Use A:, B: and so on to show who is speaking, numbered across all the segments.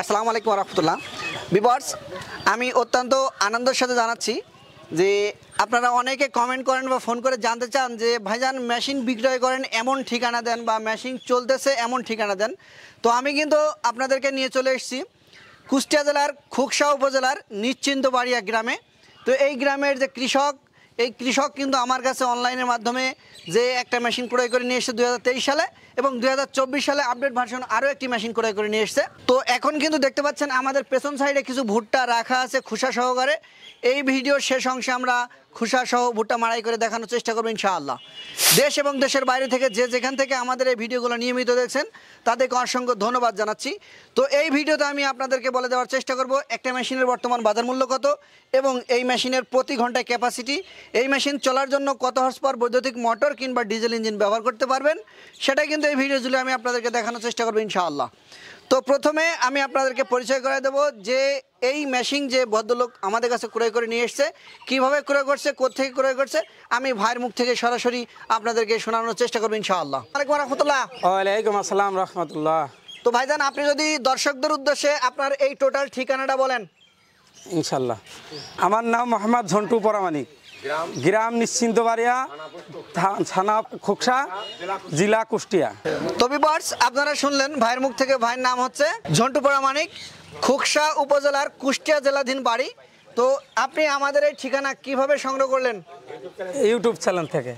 A: আসসালামু আলাইকুম রহমতুল্লাহ বিবর্স আমি অত্যন্ত আনন্দের সাথে জানাচ্ছি যে আপনারা অনেকে কমেন্ট করেন বা ফোন করে জানতে চান যে ভাইজান মেশিন বিক্রয় করেন এমন ঠিকানা দেন বা মেশিন চলতেছে এমন ঠিকানা দেন তো আমি কিন্তু আপনাদেরকে নিয়ে চলে এসেছি কুষ্টিয়া জেলার খুকসা উপজেলার নিশ্চিন্তবাড়িয়া গ্রামে তো এই গ্রামের যে কৃষক এই কৃষক কিন্তু আমার কাছে অনলাইনের মাধ্যমে যে একটা মেশিন ক্রয় করে নিয়ে এসেছে দু সালে এবং দুই সালে আপডেট ভার্সন আরও একটি মেশিন ক্রয় করে নিয়ে এসছে তো এখন কিন্তু দেখতে পাচ্ছেন আমাদের পেছন সাইডে কিছু ভুট্টা রাখা আছে খুসা সহকারে এই ভিডিও শেষ অংশে আমরা খুসা সহ ভুট্টা মারাই করে দেখানোর চেষ্টা করবো ইনশাআল্লাহ দেশ এবং দেশের বাইরে থেকে যে যেখান থেকে আমাদের এই ভিডিওগুলো নিয়মিত দেখছেন তাদেরকে অসংখ্য ধন্যবাদ জানাচ্ছি তো এই ভিডিওতে আমি আপনাদেরকে বলে দেওয়ার চেষ্টা করব একটা মেশিনের বর্তমান বাজার মূল্য কত এবং এই মেশিনের প্রতি ঘন্টায় ক্যাপাসিটি এই মেশিন চলার জন্য কত হর্স পাওয়ার বৈদ্যুতিক মোটর কিংবা ডিজেল ইঞ্জিন ব্যবহার করতে পারবেন সেটা কিন্তু পর্যন্ত এই ভিডিও জুড়ে আমি আপনাদেরকে দেখানোর চেষ্টা করবো ইনশাআল্লাহ তো প্রথমে আমি আপনাদেরকে পরিচয় করে দেব যে এই মেশিন যে ভদ্রলোক আমাদের কাছে ক্রয় করে নিয়ে এসছে কীভাবে ক্রয় করছে কোথেকে ক্রয় করছে আমি ভাইয়ের মুখ থেকে সরাসরি আপনাদেরকে শোনানোর চেষ্টা করবো ইনশাআল্লাহ আলাইকুম রহমতুল্লাহ ওয়ালাইকুম আসসালাম রহমতুল্লাহ তো ভাইজান আপনি যদি দর্শকদের উদ্দেশ্যে আপনার এই টোটাল ঠিকানাটা বলেন ইনশাল্লাহ আমার নাম মোহাম্মদ ঝন্টু পরামানিক গ্রাম নিশ্চিন্ত থানা খোকসা জেলা কুষ্টিয়া তবি বার্স আপনারা শুনলেন ভাইয়ের মুখ থেকে ভাইয়ের নাম হচ্ছে ঝন্টু মানিক খোকসা উপজেলার কুষ্টিয়া জেলাধীন বাড়ি তো আপনি আমাদের এই ঠিকানা কিভাবে সংগ্রহ করলেন ইউটিউব চ্যানেল থেকে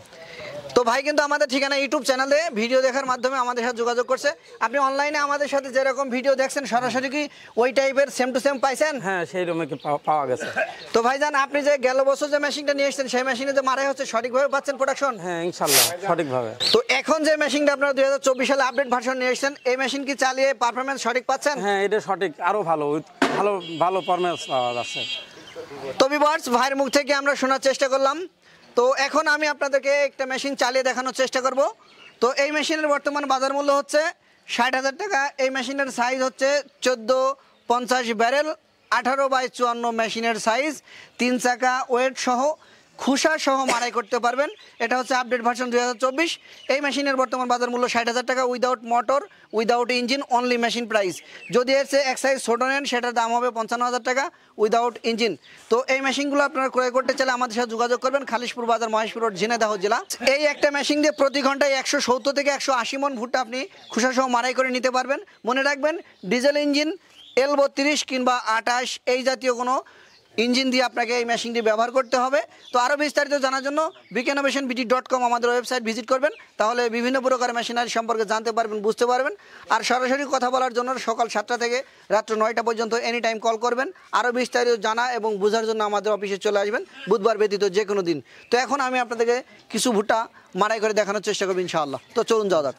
A: তো ভাই কিন্তু আমাদের ঠিকানা ইউটিউব চ্যানেলে ভিডিও দেখার মাধ্যমে আমাদের সাথে যোগাযোগ করছে আপনি অনলাইনে আমাদের সাথে যেরকম ভিডিও দেখছেন সরাসরি কি ওই টাইপের সেম টু সেম পাইছেন হ্যাঁ সেই রকম পাওয়া গেছে তো ভাই যান আপনি যে গেল বছর যে মেশিনটা নিয়ে এসেছেন সেই মেশিনে যে মারাই হচ্ছে সঠিকভাবে পাচ্ছেন প্রোডাকশন হ্যাঁ ইনশাল্লাহ সঠিকভাবে তো এখন যে মেশিনটা আপনারা দুই হাজার চব্বিশ সালে আপডেট ভার্সন নিয়ে এসেছেন এই মেশিন কি চালিয়ে পারফরমেন্স সঠিক পাচ্ছেন হ্যাঁ এটা সঠিক আরও ভালো ভালো ভালো পারফরমেন্স পাওয়া যাচ্ছে তো বিভার্স ভাইয়ের মুখ থেকে আমরা শোনার চেষ্টা করলাম তো এখন আমি আপনাদেরকে একটা মেশিন চালিয়ে দেখানোর চেষ্টা করব তো এই মেশিনের বর্তমান বাজার মূল্য হচ্ছে ষাট হাজার টাকা এই মেশিনের সাইজ হচ্ছে চোদ্দো পঞ্চাশ ব্যারেল আঠারো বাই চুয়ান্ন মেশিনের সাইজ তিন চাকা ওয়েট সহ খুশা সহ মারাই করতে পারবেন এটা হচ্ছে আপডেট ভার্সন দুই এই মেশিনের বর্তমান বাজার মূল্য ষাট হাজার টাকা without motor without engine only machine price যদি এর এক্সাইজ এক সাইজ ছোটো নেন সেটার দাম হবে পঞ্চান্ন হাজার টাকা উইদাউট ইঞ্জিন তো এই মেশিনগুলো আপনারা ক্রয় করতে চাইলে আমাদের সাথে যোগাযোগ করবেন খালিশপুর বাজার মহেশপুর রোড ঝিনেদাহ জেলা এই একটা মেশিন দিয়ে প্রতি ঘন্টায় একশো সত্তর থেকে একশো আশি মন ভুট্টা আপনি খুশা সহ মারাই করে নিতে পারবেন মনে রাখবেন ডিজেল ইঞ্জিন এল বত্রিশ কিংবা আটাশ এই জাতীয় কোনো ইঞ্জিন দিয়ে আপনাকে এই মেশিনটি ব্যবহার করতে হবে তো আরও বিস্তারিত জানার জন্য বিকেনোভেশন বিটি ডট কম আমাদের ওয়েবসাইট ভিজিট করবেন তাহলে বিভিন্ন প্রকার মেশিনারি সম্পর্কে জানতে পারবেন বুঝতে পারবেন আর সরাসরি কথা বলার জন্য সকাল সাতটা থেকে রাত্র নয়টা পর্যন্ত এনি টাইম কল করবেন আরও বিস্তারিত জানা এবং বোঝার জন্য আমাদের অফিসে চলে আসবেন বুধবার ব্যতীত যে কোনো দিন তো এখন আমি আপনাদেরকে কিছু ভুট্টা মারাই করে দেখানোর চেষ্টা করবো ইনশাআল্লাহ তো চলুন যাওয়া যাক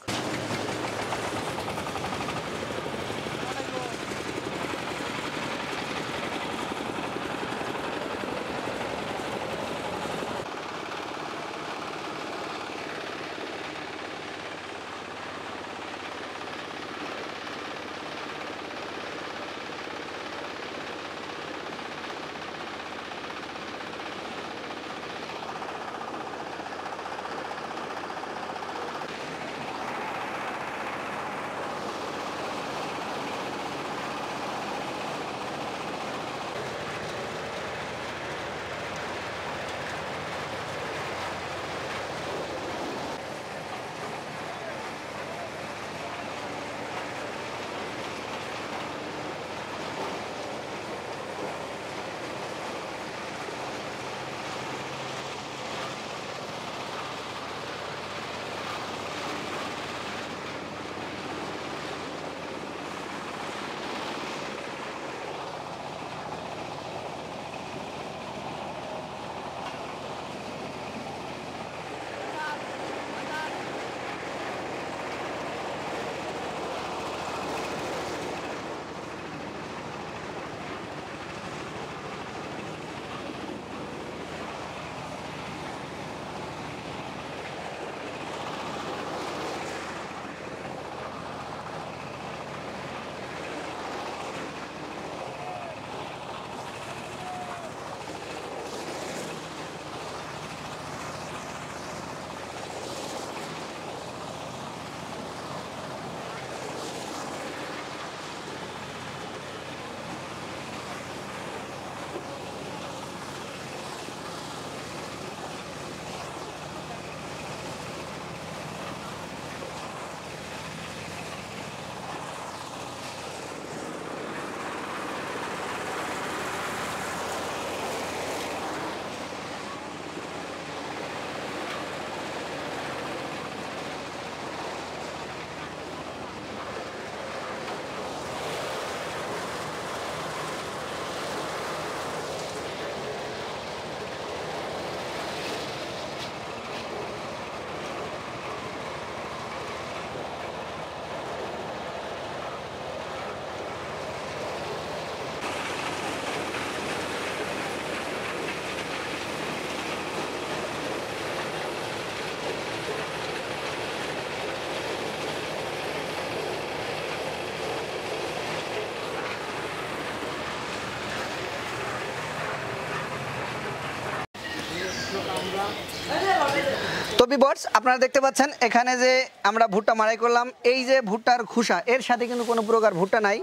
A: তো বিবর্স আপনারা দেখতে পাচ্ছেন এখানে যে আমরা ভুট্টা মারাই করলাম এই যে ভুট্টার খুসা এর সাথে কিন্তু কোনো প্রকার ভুট্টা নাই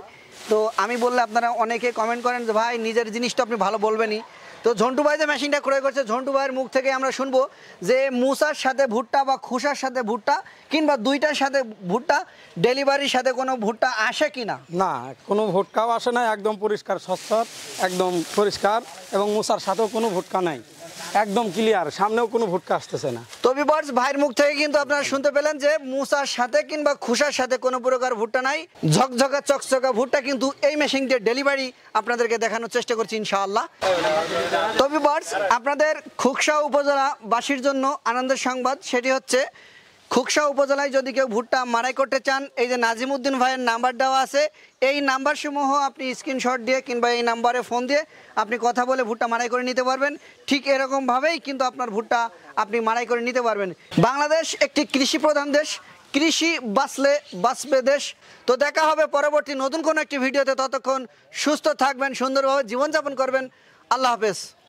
A: তো আমি বললে আপনারা অনেকে কমেন্ট করেন যে ভাই নিজের জিনিসটা আপনি ভালো বলবেনই তো ঝন্টু ভাই যে মেশিনটা ক্রয় করছে ঝন্টু ভাইয়ের মুখ থেকে আমরা শুনবো যে মুসার সাথে ভুট্টা বা খুসার সাথে ভুট্টা কিংবা দুইটার সাথে ভুট্টা ডেলিভারির সাথে কোনো ভুট্টা আসে কি না না কোনো ভুটকাও আসে না একদম পরিষ্কার সচ্ছর একদম পরিষ্কার এবং মুসার সাথেও কোনো ভুটকা নাই একদম ক্লিয়ার সামনেও কোনো ভুটকা আসতেছে না ভাইয়ের মুখ থেকে কিন্তু আপনারা শুনতে পেলেন যে মুসার সাথে কিংবা খুশার সাথে কোনো প্রকার ভুট্টা নাই ঝকঝকা চকচকা ভুট্টা কিন্তু এই মেশিন দিয়ে ডেলিভারি আপনাদেরকে দেখানোর চেষ্টা করছি ইনশাআল্লাহ তো আপনাদের খুকসা উপজেলা বাসীর জন্য আনন্দের সংবাদ সেটি হচ্ছে খুকসা উপজেলায় যদি কেউ ভুট্টা মারাই করতে চান এই যে নাজিমুদ্দিন ভাইয়ের নাম্বার দেওয়া আছে এই নাম্বার সমূহ আপনি স্ক্রিনশট দিয়ে কিংবা এই নাম্বারে ফোন দিয়ে আপনি কথা বলে ভুট্টা মারাই করে নিতে পারবেন ঠিক এরকমভাবেই কিন্তু আপনার ভুট্টা আপনি মারাই করে নিতে পারবেন বাংলাদেশ একটি কৃষি প্রধান দেশ কৃষি বাঁচলে বাঁচবে দেশ তো দেখা হবে পরবর্তী নতুন কোনো একটি ভিডিওতে ততক্ষণ সুস্থ থাকবেন সুন্দরভাবে জীবনযাপন করবেন আল্লাহ হাফেজ